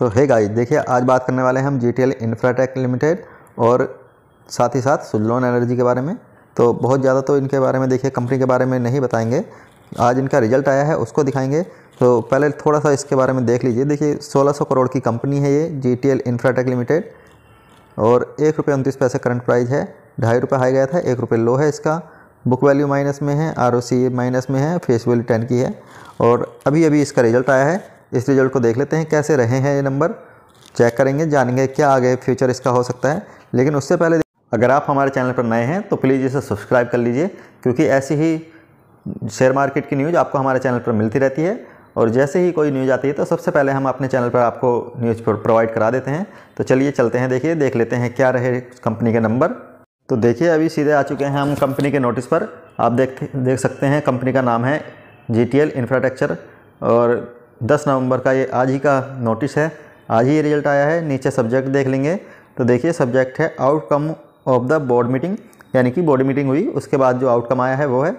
तो है गाइस देखिए आज बात करने वाले हैं हम G T L infratech limited और साथ ही साथ सुजलोन एनर्जी के बारे में तो बहुत ज़्यादा तो इनके बारे में देखिए कंपनी के बारे में नहीं बताएंगे आज इनका रिजल्ट आया है उसको दिखाएंगे तो पहले थोड़ा सा इसके बारे में देख लीजिए देखिए 1600 करोड़ की कंपनी है ये G T L infratech limited और एक रुपये उनतीस पैसे करंट प्राइस है ढाई रुपये हाई गया था एक रुपये लो है इसका बुक वैल्यू माइनस में है आर माइनस में है फेस वैल्यू टेन की है और अभी अभी इसका रिजल्ट आया है इस रिजल्ट को देख लेते हैं कैसे रहे हैं ये नंबर चेक करेंगे जानेंगे क्या आगे फ्यूचर इसका हो सकता है लेकिन उससे पहले अगर आप हमारे चैनल पर नए हैं तो प्लीज़ इसे सब्सक्राइब कर लीजिए क्योंकि ऐसी ही शेयर मार्केट की न्यूज़ आपको हमारे चैनल पर मिलती रहती है और जैसे ही कोई न्यूज़ आती है तो सबसे पहले हम अपने चैनल पर आपको न्यूज़ प्रोवाइड करा देते हैं तो चलिए चलते हैं देखिए देख लेते हैं क्या रहे कंपनी के नंबर तो देखिए अभी सीधे आ चुके हैं हम कंपनी के नोटिस पर आप देख देख सकते हैं कंपनी का नाम है जी टी एल और 10 नवंबर का ये आज ही का नोटिस है आज ही ये रिजल्ट आया है नीचे सब्जेक्ट देख लेंगे तो देखिए सब्जेक्ट है outcome of the board meeting यानी कि बोर्ड मीटिंग हुई उसके बाद जो आउटकम आया है वो है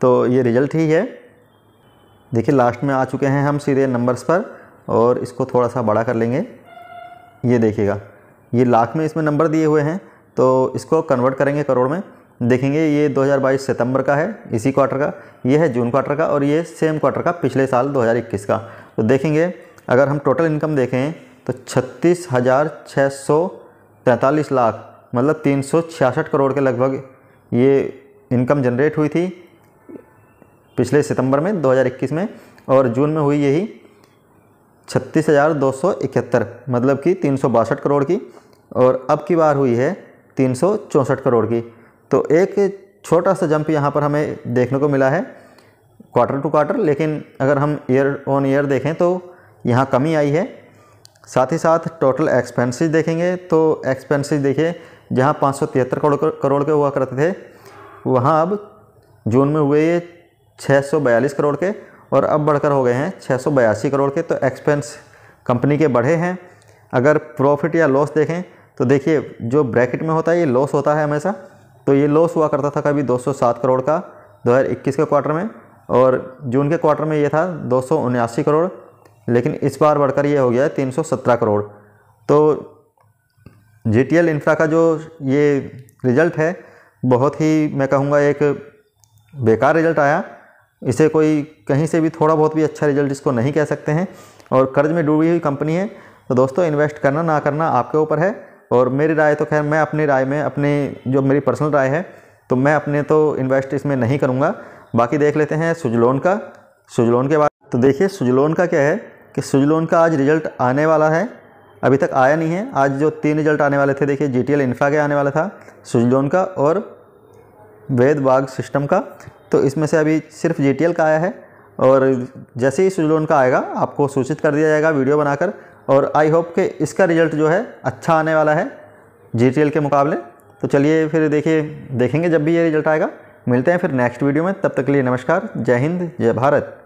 तो ये रिजल्ट ही है देखिए लास्ट में आ चुके हैं हम सीधे नंबर्स पर और इसको थोड़ा सा बड़ा कर लेंगे ये देखिएगा ये लाख में इसमें नंबर दिए हुए हैं तो इसको कन्वर्ट करेंगे करोड़ में देखेंगे ये 2022 सितंबर का है इसी क्वार्टर का ये है जून क्वार्टर का और ये सेम क्वार्टर का पिछले साल 2021 का तो देखेंगे अगर हम टोटल इनकम देखें तो छत्तीस हज़ार छः सौ तैंतालीस लाख मतलब तीन सौ छियासठ करोड़ के लगभग ये इनकम जनरेट हुई थी पिछले सितंबर में 2021 में और जून में हुई यही छत्तीस हज़ार दो सौ इकहत्तर मतलब कि तीन सौ बासठ करोड़ की और अब की बार हुई है तीन सौ करोड़ की तो एक छोटा सा जंप यहाँ पर हमें देखने को मिला है क्वार्टर टू क्वार्टर लेकिन अगर हम ईयर ऑन ईयर देखें तो यहाँ कमी आई है साथ ही साथ टोटल एक्सपेंसेस देखेंगे तो एक्सपेंसेस देखिए जहाँ पाँच सौ तिहत्तर करोड़ करोड़ के हुआ करते थे वहाँ अब जून में हुए ये छः सौ बयालीस करोड़ के और अब बढ़कर हो गए हैं छः सौ बयासी करोड़ के तो एक्सपेंस कंपनी के बढ़े हैं अगर प्रॉफिट या लॉस देखें तो देखिए जो ब्रैकेट में होता है ये लॉस होता है हमेशा तो ये लॉस हुआ करता था कभी 207 करोड़ का 2021 के क्वार्टर में और जून के क्वार्टर में ये था दो करोड़ लेकिन इस बार बढ़कर ये हो गया है तीन करोड़ तो जी टी एल इंफ्रा का जो ये रिज़ल्ट है बहुत ही मैं कहूँगा एक बेकार रिज़ल्ट आया इसे कोई कहीं से भी थोड़ा बहुत भी अच्छा रिज़ल्ट इसको नहीं कह सकते हैं और कर्ज में डूबी हुई कंपनी है तो दोस्तों इन्वेस्ट करना ना करना आपके ऊपर है और मेरी राय तो खैर मैं अपनी राय में अपनी जो मेरी पर्सनल राय है तो मैं अपने तो इन्वेस्ट इसमें नहीं करूँगा बाकी देख लेते हैं सुजलोन का सुजलोन के बाद तो देखिए सुजलोन का क्या है कि सुजलोन का आज रिजल्ट आने वाला है अभी तक आया नहीं है आज जो तीन रिजल्ट आने वाले थे देखिए जीटीएल टी इन्फ्रा के आने वाला था सुजलोन का और वेद बाग सिस्टम का तो इसमें से अभी सिर्फ जीटीएल का आया है और जैसे ही सुजलोन का आएगा आपको सूचित कर दिया जाएगा वीडियो बनाकर और आई होप कि इसका रिज़ल्ट जो है अच्छा आने वाला है जी के मुकाबले तो चलिए फिर देखिए देखेंगे जब भी ये रिज़ल्ट आएगा मिलते हैं फिर नेक्स्ट वीडियो में तब तक के लिए नमस्कार जय हिंद जय भारत